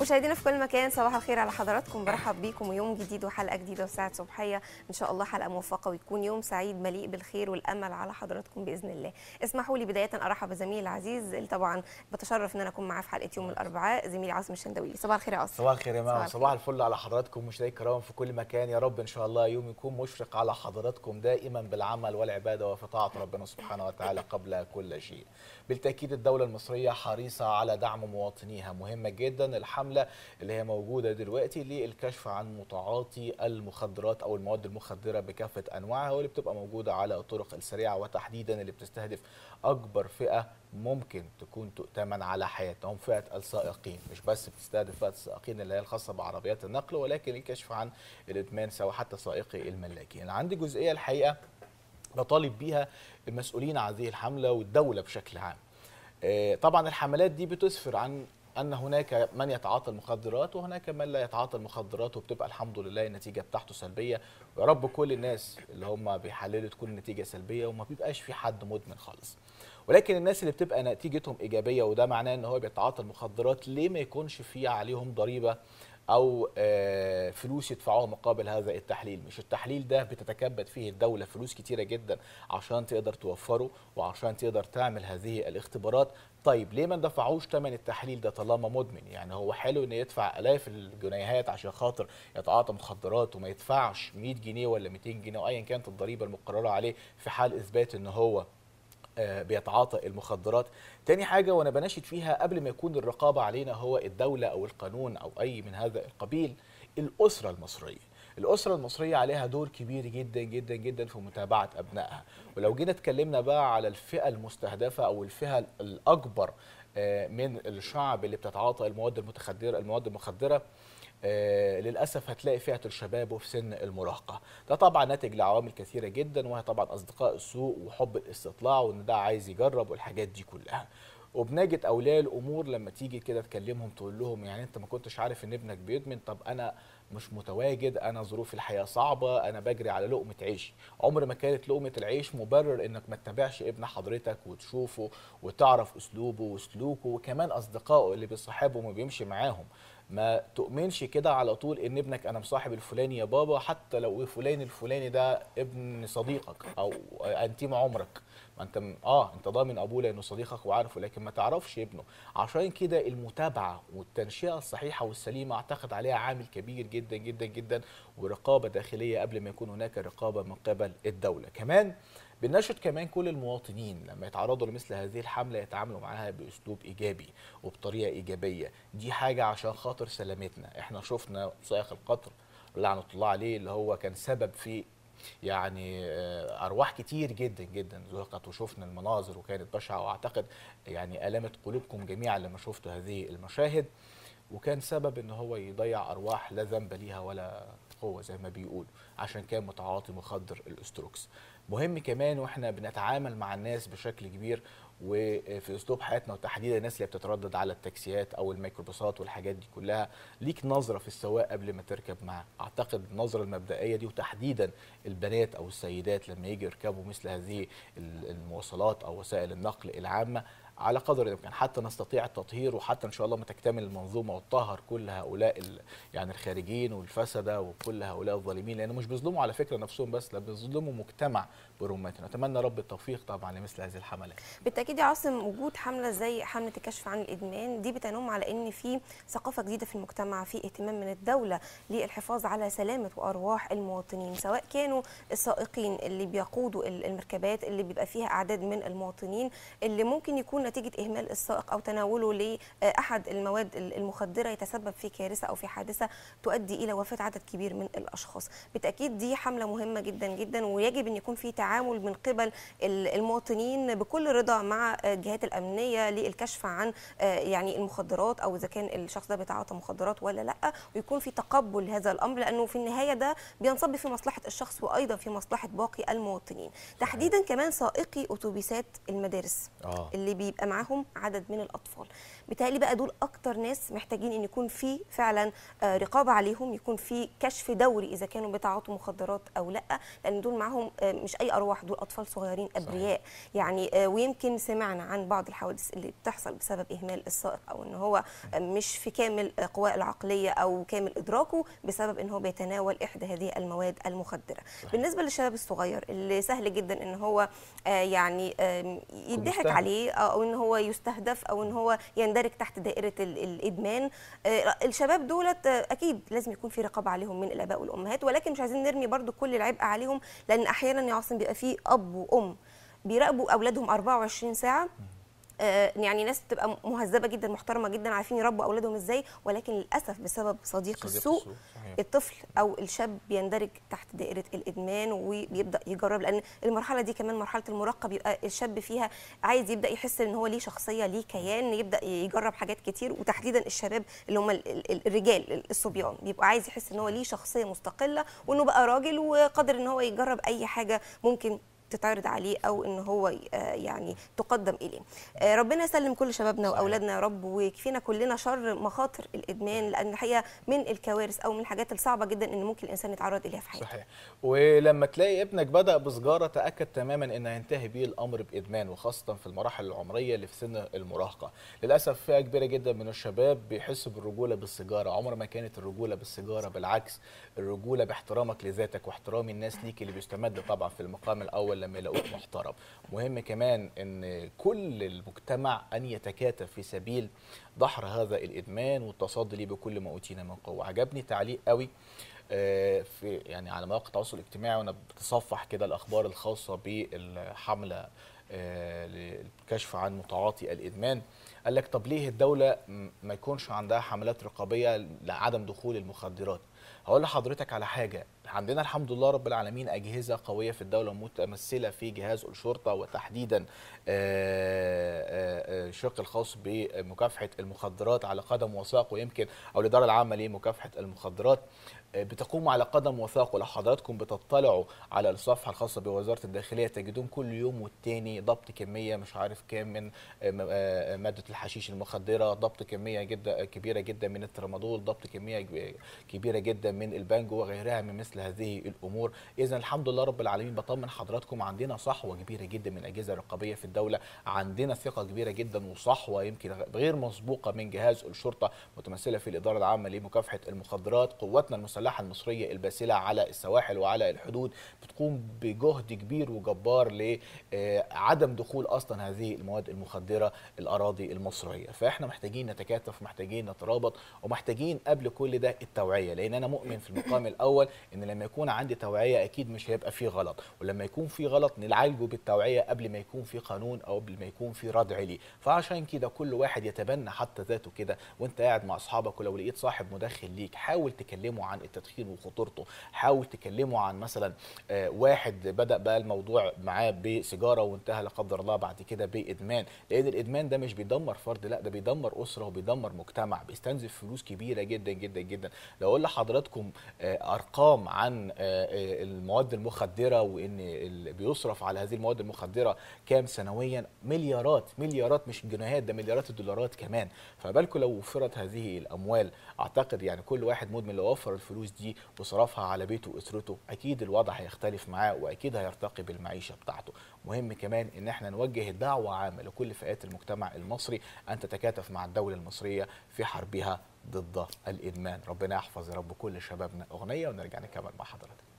مشاهدينا في كل مكان صباح الخير على حضراتكم برحب بيكم ويوم جديد وحلقه جديده وساعه صبحيه ان شاء الله حلقه موفقه ويكون يوم سعيد مليء بالخير والامل على حضراتكم باذن الله اسمحوا لي بدايه ارحب بزميلي العزيز اللي طبعا بتشرف ان انا اكون معاه في حلقه يوم الاربعاء زميلي عاصم الشندوي صباح الخير يا عاصم صباح الخير يا ماما صباح الفل على حضراتكم مشاهدي الكرام في كل مكان يا رب ان شاء الله يوم يكون مشرق على حضراتكم دائما بالعمل والعباده وفي طاعه ربنا سبحانه وتعالى قبل كل شيء بالتاكيد الدوله المصريه حريصه على دعم مواطنيها مهمه جدا الحمد الحمله اللي هي موجوده دلوقتي للكشف عن متعاطي المخدرات او المواد المخدره بكافه انواعها واللي بتبقى موجوده على الطرق السريعه وتحديدا اللي بتستهدف اكبر فئه ممكن تكون تؤتمن على حياتهم فئه السائقين مش بس بتستهدف فئه السائقين اللي هي الخاصه بعربيات النقل ولكن الكشف عن الادمان سواء حتى سائقي الملاكي انا عندي جزئيه الحقيقه بطالب بيها المسؤولين عن هذه الحمله والدوله بشكل عام آه، طبعا الحملات دي بتسفر عن ان هناك من يتعاطى المخدرات وهناك من لا يتعاطى المخدرات وبتبقى الحمد لله النتيجه بتاعته سلبيه ويا رب كل الناس اللي هم بيحللوا تكون النتيجه سلبيه وما بيبقاش في حد مدمن خالص ولكن الناس اللي بتبقى نتيجتهم ايجابيه وده معناه ان هو بيتعاطى المخدرات ليه ما يكونش في عليهم ضريبه او آه، فلوس يدفعوها مقابل هذا التحليل مش التحليل ده بتتكبد فيه الدوله فلوس كتيره جدا عشان تقدر توفره وعشان تقدر تعمل هذه الاختبارات طيب ليه ما ندفعوش ثمن التحليل ده طالما مدمن يعني هو حلو انه يدفع الاف الجنيهات عشان خاطر يتعاطى مخدرات وما يدفعش 100 جنيه ولا 200 جنيه وايا كانت الضريبه المقرره عليه في حال اثبات ان هو آه، بيتعاطى المخدرات تاني حاجة وأنا بناشد فيها قبل ما يكون الرقابة علينا هو الدولة أو القانون أو أي من هذا القبيل الأسرة المصرية الأسرة المصرية عليها دور كبير جدا جدا جدا في متابعة أبنائها ولو جينا اتكلمنا بقى على الفئة المستهدفة أو الفئة الأكبر آه، من الشعب اللي بتتعاطى المواد المتخدرة المواد المخدرة آه، للاسف هتلاقي فئه الشباب وفي سن المراهقه ده طبعا ناتج لعوامل كثيره جدا وهي طبعا اصدقاء السوق وحب الاستطلاع وان ده عايز يجرب والحاجات دي كلها وبنجد اولياء الامور لما تيجي كده تكلمهم تقول لهم يعني انت ما كنتش عارف ان ابنك بيدمن طب انا مش متواجد انا ظروف الحياه صعبه انا بجري على لقمه عيشي عمر ما كانت لقمه العيش مبرر انك ما تتابعش ابن حضرتك وتشوفه وتعرف اسلوبه وسلوكه وكمان اصدقائه اللي بيصاحبهم وبيمشي معاهم ما تؤمنش كده على طول ان ابنك انا مصاحب الفلاني يا بابا حتى لو فلان الفلاني ده ابن صديقك او انتيم عمرك ما انت اه انت ضامن ابوه لانه صديقك وعارفه لكن ما تعرفش ابنه عشان كده المتابعه والتنشئه الصحيحه والسليمه اعتقد عليها عامل كبير جدا جدا جدا ورقابه داخليه قبل ما يكون هناك رقابه من قبل الدوله كمان بنناشد كمان كل المواطنين لما يتعرضوا لمثل هذه الحملة يتعاملوا معاها بأسلوب إيجابي وبطريقة إيجابية دي حاجة عشان خاطر سلامتنا احنا شفنا سائق القطر لعنة الله عليه اللي هو كان سبب في يعني آه، ارواح كتير جدا جدا زهقت وشفنا المناظر وكانت بشعه واعتقد يعني المت قلوبكم جميعا لما شفتوا هذه المشاهد وكان سبب ان هو يضيع ارواح لا ذنب ليها ولا قوه زي ما بيقولوا عشان كان متعاطي مخدر الاستروكس مهم كمان واحنا بنتعامل مع الناس بشكل كبير وفي اسلوب حياتنا وتحديدا الناس اللي بتتردد على التاكسيات او الميكروباصات والحاجات دي كلها ليك نظره في السواق قبل ما تركب معاه اعتقد النظره المبدئيه دي وتحديدا البنات او السيدات لما يجي يركبوا مثل هذه المواصلات او وسائل النقل العامه على قدر الامكان حتى نستطيع التطهير وحتى ان شاء الله ما تكتمل المنظومه وتطهر كل هؤلاء يعني الخارجين والفسده وكل هؤلاء الظالمين لان مش بيظلموا على فكره نفسهم بس لا بيظلموا مجتمع برمته نتمنى رب التوفيق طبعا لمثل هذه الحملات بالتاكيد يا عاصم وجود حمله زي حمله الكشف عن الادمان دي بتنم على ان في ثقافه جديده في المجتمع في اهتمام من الدوله للحفاظ على سلامه وارواح المواطنين سواء كانوا السائقين اللي بيقودوا المركبات اللي بيبقى فيها اعداد من المواطنين اللي ممكن يكون نتيجه اهمال السائق او تناوله لاحد المواد المخدره يتسبب في كارثه او في حادثه تؤدي الى وفاه عدد كبير من الاشخاص بالتاكيد دي حمله مهمه جدا جدا ويجب ان يكون في تعامل من قبل المواطنين بكل رضا مع الجهات الامنيه للكشف عن آه، يعني المخدرات او اذا كان الشخص ده بيتعاطى مخدرات ولا لا ويكون في تقبل هذا الامر لانه في النهايه ده بينصب في مصلحه الشخص وايضا في مصلحه باقي المواطنين تحديدا كمان سائقي اتوبيسات المدارس آه. اللي بيبقى معاهم عدد من الاطفال بالتالي بقى دول اكتر ناس محتاجين ان يكون في فعلا آه، رقابه عليهم يكون في كشف دوري اذا كانوا بيتعاطوا مخدرات او لا لان دول معاهم آه، مش اي ارواح دول اطفال صغيرين ابرياء صحيح. يعني آه، ويمكن سمعنا عن بعض الحوادث اللي بتحصل بسبب اهمال السائق او ان هو مش في كامل قواه العقليه او كامل ادراكه بسبب ان هو بيتناول احدى هذه المواد المخدره صحيح. بالنسبه للشباب الصغير اللي سهل جدا ان هو يعني يضحك عليه او ان هو يستهدف او ان هو يندرج تحت دائره الادمان آه، الشباب دولت آه، اكيد لازم يكون في رقابه عليهم من الاباء والامهات ولكن مش عايزين نرمي برضو كل العبء عليهم لان احيانا يا عاصم بيبقى في اب وام بيراقبوا اولادهم 24 ساعه آه، يعني ناس بتبقى مهذبه جدا محترمه جدا عارفين يربوا اولادهم ازاي ولكن للاسف بسبب صديق, صديق السوء الطفل او الشاب بيندرج تحت دائره الادمان وبيبدا يجرب لان المرحله دي كمان مرحله المراهقه بيبقى الشاب فيها عايز يبدا يحس ان هو ليه شخصيه ليه كيان يبدا يجرب حاجات كتير وتحديدا الشباب اللي هم الرجال الصبيان بيبقى عايز يحس ان هو ليه شخصيه مستقله وانه بقى راجل وقادر ان هو يجرب اي حاجه ممكن تتعرض عليه او ان هو آه، يعني تقدم اليه آه، ربنا يسلم كل شبابنا واولادنا يا رب ويكفينا كلنا شر مخاطر الادمان لان الحقيقه من الكوارث او من الحاجات الصعبه جدا ان ممكن الانسان يتعرض اليها في حياته صحيح ولما تلاقي ابنك بدا بسجاره تاكد تماما ان هينتهي بيه الامر بادمان وخاصه في المراحل العمريه اللي في سن المراهقه للاسف فئه كبيره جدا من الشباب بيحسوا بالرجوله بالسجاره عمر ما كانت الرجوله بالسجاره بالعكس الرجوله باحترامك لذاتك واحترام الناس ليك اللي بيستمد طبعا في المقام الاول الاول لما يلاقوك محترم مهم كمان ان كل المجتمع ان يتكاتف في سبيل دحر هذا الادمان والتصدي ليه بكل ما اوتينا من قوه عجبني تعليق قوي آه، في يعني على مواقع التواصل الاجتماعي وانا بتصفح كده الاخبار الخاصه بالحمله آه، للكشف عن متعاطي الادمان قال لك طب ليه الدوله ما يكونش عندها حملات رقابيه لعدم دخول المخدرات هقول لحضرتك على حاجه عندنا الحمد لله رب العالمين اجهزه قويه في الدوله متمثله في جهاز الشرطه وتحديدا آه، آه، آه، الشق الخاص بمكافحه المخدرات على قدم وساق ويمكن او الاداره العامه لمكافحه المخدرات بتقوم على قدم وثاق ولو حضراتكم بتطلعوا على الصفحه الخاصه بوزاره الداخليه تجدون كل يوم والتاني ضبط كميه مش عارف كام من ماده الحشيش المخدره ضبط كميه جدا كبيره جدا من الترامادول ضبط كميه كبيره جدا جدا من البنج وغيرها من مثل هذه الامور اذا الحمد لله رب العالمين بطمن حضراتكم عندنا صحوه كبيره جدا من الاجهزه الرقابيه في الدوله عندنا ثقه كبيره جدا وصحوه يمكن غير مسبوقه من جهاز الشرطه متمثله في الاداره العامه لمكافحه المخدرات قواتنا المسلحه المصريه الباسله على السواحل وعلى الحدود بتقوم بجهد كبير وجبار لعدم آه، دخول اصلا هذه المواد المخدره الاراضي المصريه فاحنا محتاجين نتكاتف محتاجين نترابط ومحتاجين قبل كل ده التوعيه لان انا مؤمن في المقام الاول ان لما يكون عندي توعيه اكيد مش هيبقى فيه غلط ولما يكون في غلط نعالجه بالتوعيه قبل ما يكون في قانون او قبل ما يكون في ردع ليه فعشان كده كل واحد يتبنى حتى ذاته كده وانت قاعد مع اصحابك ولو لقيت صاحب مدخن ليك حاول تكلمه عن التدخين وخطورته حاول تكلمه عن مثلا آه، واحد بدا بقى الموضوع معاه بسيجاره وانتهى لا قدر الله بعد كده بادمان لان الادمان ده مش بيدمر فرد لا ده بيدمر اسره وبيدمر مجتمع بيستنزف فلوس كبيره جدا جدا جدا لو اقول لحضرتك حضراتكم آه، ارقام عن آه، آه، المواد المخدره وان اللي بيصرف على هذه المواد المخدره كام سنويا مليارات مليارات مش جنيهات ده مليارات الدولارات كمان فبالكم لو وفرت هذه الاموال اعتقد يعني كل واحد مدمن لو وفر الفلوس دي وصرفها على بيته واسرته اكيد الوضع هيختلف معاه واكيد هيرتقي بالمعيشه بتاعته مهم كمان ان احنا نوجه دعوه عامه لكل فئات المجتمع المصري ان تتكاتف مع الدوله المصريه في حربها ضد الإدمان ربنا يحفظ يا رب كل شبابنا أغنية ونرجع نكمل مع حضرتك